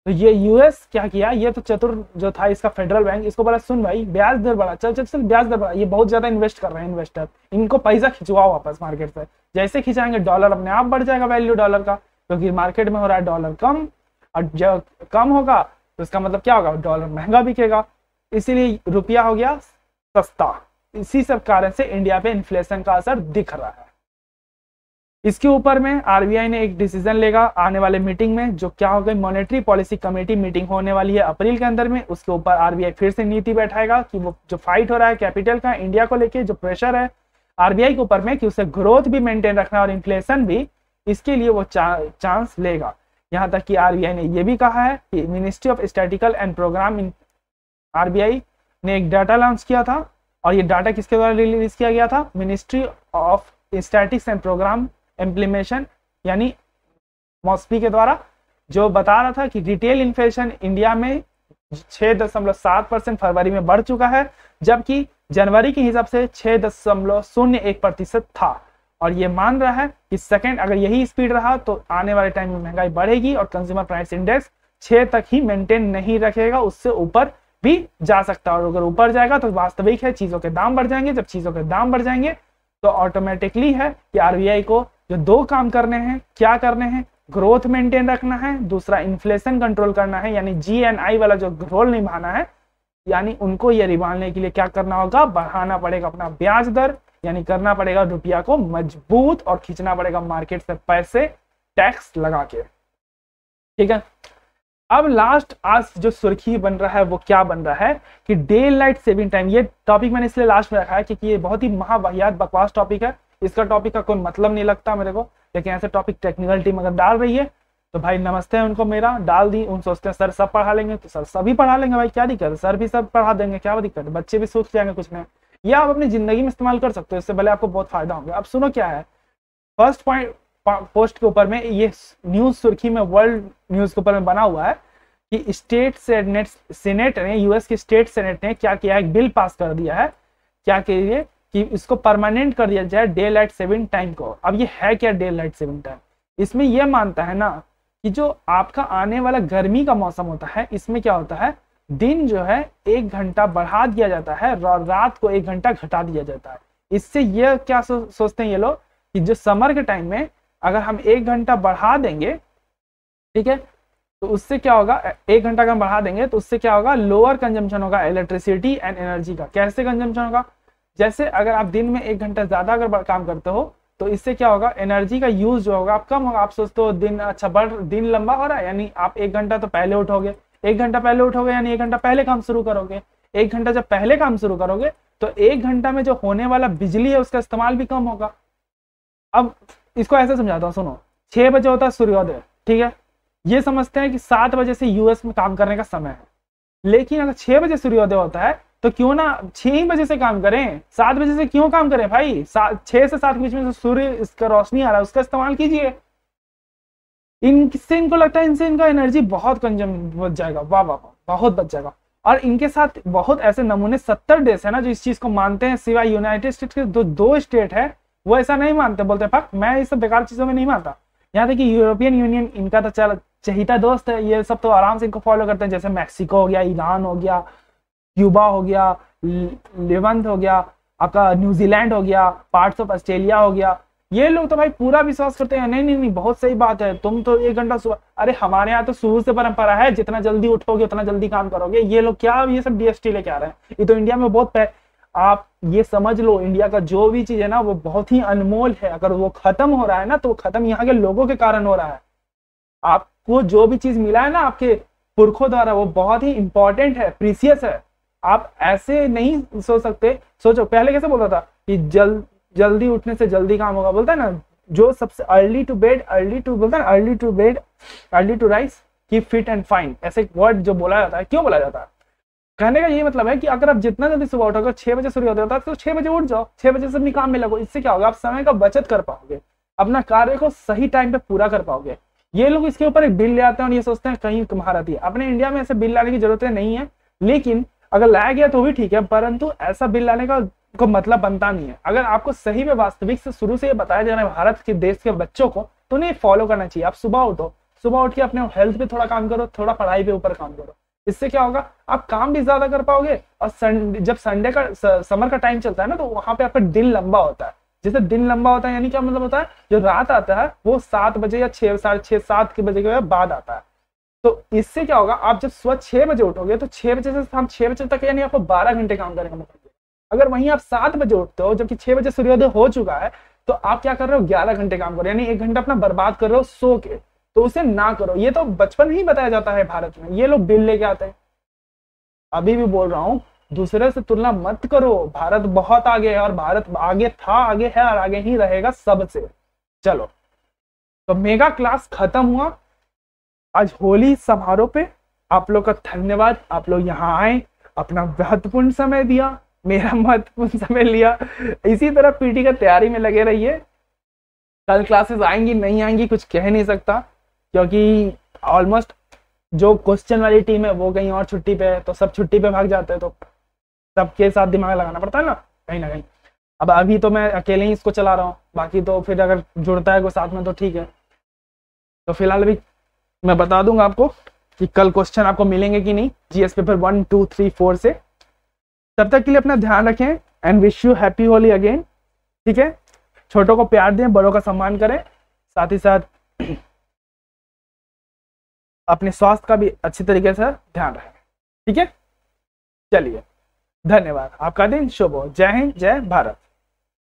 तो ये यूएस क्या किया ये तो चतुर जो था इसका फेडरल बैंक इसको बोला सुन भाई ब्याज दर बढ़ा चल चल चल ब्याज दर बढ़ा ये बहुत ज्यादा इन्वेस्ट कर रहे हैं इन्वेस्टर इनको पैसा खिंचवाओ वापस मार्केट से जैसे खिंचाएंगे डॉलर अपने आप बढ़ जाएगा वैल्यू डॉलर का क्योंकि मार्केट में हो रहा है डॉलर कम और जब कम होगा तो इसका मतलब क्या होगा डॉलर महंगा बिकेगा इसीलिए रुपया हो गया सस्ता इसी सब कारण से इंडिया पे इन्फ्लेशन का असर दिख रहा है इसके ऊपर में आरबीआई ने एक डिसीजन लेगा आने वाले मीटिंग में जो क्या हो गई मॉनेटरी पॉलिसी कमेटी मीटिंग होने वाली है अप्रैल के अंदर में उसके ऊपर आरबीआई फिर से नीति बैठाएगा कि वो जो फाइट हो रहा है कैपिटल का इंडिया को लेके जो प्रेशर है आरबीआई के ऊपर में कि उसे ग्रोथ भी मेंटेन रखना और इन्फ्लेशन भी इसके लिए वो चा, चांस लेगा यहाँ तक कि आर ने यह भी कहा है कि ministry of statistical and programme आर ने एक डाटा लॉन्च किया था और ये डाटा किसके द्वारा रिलीज किया गया था ministry of statistics and programme implementation यानी मॉस्पी के द्वारा जो बता रहा था कि रिटेल इन्फ्लेशन इंडिया में छः दशमलव सात परसेंट फरवरी में बढ़ चुका है जबकि जनवरी के हिसाब से छः दशमलव शून्य एक प्रतिशत था और ये मान रहा है कि सेकंड अगर यही स्पीड रहा तो आने वाले टाइम में महंगाई बढ़ेगी और कंज्यूमर प्राइस इंडेक्स छः तक ही मेंटेन नहीं रखेगा उससे ऊपर भी जा सकता है और अगर ऊपर जाएगा तो वास्तविक है चीज़ों के दाम बढ़ जाएंगे जब चीज़ों के दाम बढ़ जाएंगे तो ऑटोमेटिकली है कि आरबीआई को जो दो काम करने हैं क्या करने हैं ग्रोथ मेंटेन रखना है दूसरा इन्फ्लेशन कंट्रोल करना है यानी जी एन आई वाला जो रोल निभाना है यानी उनको ये निभाने के लिए क्या करना होगा बढ़ाना पड़ेगा अपना ब्याज दर यानी करना पड़ेगा रुपया को मजबूत और खींचना पड़ेगा मार्केट से पैसे टैक्स लगा के ठीक है अब लास्ट आज जो सुर्खी बन रहा है वो क्या बन रहा है कि डे लाइट सेविंग टाइम ये टॉपिक मैंने इसलिए लास्ट में रखा है क्योंकि ये बहुत ही महावाहियात बकवास टॉपिक है इसका टॉपिक का कोई मतलब नहीं लगता मेरे को लेकिन ऐसे टॉपिक टेक्निकल टीम अगर डाल रही है तो भाई नमस्ते है उनको मेरा डाल दी उन सोचते हैं सर सब पढ़ा लेंगे तो सर सभी पढ़ा लेंगे भाई क्या दिक्कत है सर भी सब पढ़ा देंगे क्या दिक्कत है बच्चे भी सोच जाएंगे कुछ नहीं यह आप अपनी जिंदगी में इस्तेमाल कर सकते हो इससे भले आपको बहुत फायदा होगा अब सुनो क्या है फर्स्ट पॉइंट पोस्ट के ऊपर में ये न्यूज सुर्खी में वर्ल्ड न्यूज के ऊपर में बना हुआ है कि स्टेट सेनेट सेनेट ने यूएस की स्टेट सेनेट ने क्या किया एक बिल पास कर दिया है क्या के लिए कि इसको परमानेंट कर दिया जाए डे लाइट सेविंग टाइम को अब ये है क्या डे लाइट सेविंग टाइम इसमें यह मानता है ना कि जो आपका आने वाला गर्मी का मौसम होता है इसमें क्या होता है दिन जो है एक घंटा बढ़ा दिया जाता है और रात को एक घंटा घटा दिया जाता है इससे यह क्या सो, सोचते हैं ये लोग कि जो समर के टाइम में अगर हम एक घंटा बढ़ा देंगे ठीक है तो उससे क्या होगा एक घंटा का बढ़ा देंगे तो उससे क्या होगा लोअर कंजम्पशन होगा इलेक्ट्रिसिटी एंड एनर्जी का कैसे कंजम्पशन होगा जैसे अगर आप दिन में एक घंटा ज़्यादा अगर काम करते हो तो इससे क्या होगा एनर्जी का यूज जो होगा आप कम होगा आप सोचते हो दिन अच्छा बढ़ दिन लंबा हो रहा है यानी आप एक घंटा तो पहले उठोगे एक घंटा पहले उठोगे यानी एक घंटा पहले काम शुरू करोगे एक घंटा जब पहले काम शुरू करोगे तो एक घंटा में जो होने वाला बिजली है उसका इस्तेमाल भी कम होगा अब इसको ऐसे समझाता हूँ सुनो छह बजे होता है सूर्योदय ठीक है ये समझते हैं कि सात बजे से यूएस में काम करने का समय है लेकिन अगर छह बजे सूर्योदय होता है तो क्यों ना छह ही बजे से काम करें सात बजे से क्यों काम करें भाई छह से सात बीच में जो तो सूर्य इसका रोशनी आ रहा है उसका इस्तेमाल कीजिए इनसे इनको लगता है इनसे इनका एनर्जी बहुत कंज्यूम बच जाएगा वाह वाह वाह बहुत बच जाएगा और इनके साथ बहुत ऐसे नमूने सत्तर देश है ना जो इस चीज को मानते हैं सिवाय यूनाइटेड स्टेट के दो दो स्टेट है वो ऐसा नहीं मानते बोलते फक मैं ये सब बेकार चीज़ों में नहीं मानता यहाँ तक कि यूरोपियन यूनियन इनका तो चल चहिता दोस्त है ये सब तो आराम से इनको फॉलो करते हैं जैसे मैक्सिको हो गया ईरान हो गया क्यूबा हो गया लिवंथ हो गया आपका न्यूजीलैंड हो गया पार्ट्स ऑफ ऑस्ट्रेलिया हो गया ये लोग तो भाई पूरा विश्वास करते हैं नहीं नहीं नहीं बहुत सही बात है तुम तो एक घंटा सुबह अरे हमारे यहाँ तो शुरू से परंपरा है जितना जल्दी उठोगे उतना जल्दी काम करोगे ये लोग क्या ये सब डीएसटी लेके आ रहे हैं ये तो इंडिया में बहुत आप ये समझ लो इंडिया का जो भी चीज है ना वो बहुत ही अनमोल है अगर वो खत्म हो रहा है ना तो खत्म यहाँ के लोगों के कारण हो रहा है आपको जो भी चीज मिला है ना आपके पुरखों द्वारा वो बहुत ही इंपॉर्टेंट है प्रीसियस है आप ऐसे नहीं सोच सकते सोचो पहले कैसे बोलता था कि जल जल्दी उठने से जल्दी काम होगा बोलता है ना जो सबसे early to bed early to बोलता है early to bed early to rise की फिट एंड फाइन ऐसे एक वर्ड जो बोला जाता है क्यों बोला जाता है कहने का यही मतलब है कि अगर आप जितना जल्दी सुबह उठोगे छह बजे सूर्योदय होता है तो छह बजे उठ जाओ छह बजे से अपनी काम में लगो इससे क्या होगा आप समय का बचत कर पाओगे अपना कार्य को सही टाइम पे पूरा कर पाओगे ये लोग इसके ऊपर एक बिल ले आते हैं और ये सोचते हैं कहीं तुम्हारा है अपने इंडिया में ऐसे बिल लाने की जरूरत नहीं है लेकिन अगर लाया गया तो भी ठीक है परंतु ऐसा बिल लाने का को मतलब बनता नहीं है अगर आपको सही में वास्तविक से शुरू से ये बताया जा रहा है भारत के देश के बच्चों को तो उन्हें फॉलो करना चाहिए आप सुबह उठो सुबह उठ के अपने हेल्थ पे थोड़ा काम करो थोड़ा पढ़ाई पे ऊपर काम करो इससे क्या होगा आप काम भी ज्यादा कर पाओगे और संडे जब संडे का समर का टाइम चलता है ना तो वहां पे आपका दिन लंबा होता है जैसे दिन लंबा होता है यानी क्या मतलब होता है जो रात आता है वो सात बजे या छह साढ़े छह सात के बजे के बाद आता है तो इससे क्या होगा आप जब सुबह छह बजे उठोगे तो छह बजे से शाम छह बजे तक यानी आपको बारह घंटे काम करने का मौका अगर वहीं आप सात बजे उठते हो जबकि छह बजे सूर्योदय हो चुका है तो आप क्या कर रहे हो ग्यारह घंटे काम कर रहे हो यानी एक घंटा अपना बर्बाद कर रहे हो सो के तो उसे ना करो ये तो बचपन ही बताया जाता है भारत में ये लोग बिल लेके आते हैं अभी भी बोल रहा हूँ दूसरे से तुलना मत करो भारत बहुत आगे है और भारत आगे था आगे है और आगे ही रहेगा सबसे चलो तो मेगा क्लास खत्म हुआ आज होली समारोह पे आप लोग का धन्यवाद आप लोग यहाँ आए अपना महत्वपूर्ण समय दिया मेरा महत्वपूर्ण समय लिया इसी तरह पीटी का तैयारी में लगे रहिए कल क्लासेस आएंगी नहीं आएंगी कुछ कह नहीं सकता क्योंकि ऑलमोस्ट जो क्वेश्चन वाली टीम है वो कहीं और छुट्टी पे है तो सब छुट्टी पे भाग जाते हैं तो सबके साथ दिमाग लगाना पड़ता है ना कहीं ना कहीं अब अभी तो मैं अकेले ही इसको चला रहा हूँ बाकी तो फिर अगर जुड़ता है कोई साथ में तो ठीक है तो फिलहाल अभी मैं बता दूंगा आपको कि कल क्वेश्चन आपको मिलेंगे कि नहीं एस paper one two three four से तब तक के लिए अपना ध्यान रखें and wish you happy Holi again ठीक है छोटों को प्यार दें बड़ों का सम्मान करें साथ ही साथ अपने स्वास्थ्य का भी अच्छी तरीके से ध्यान रखें ठीक है चलिए धन्यवाद आपका दिन शुभ हो जय हिंद जय भारत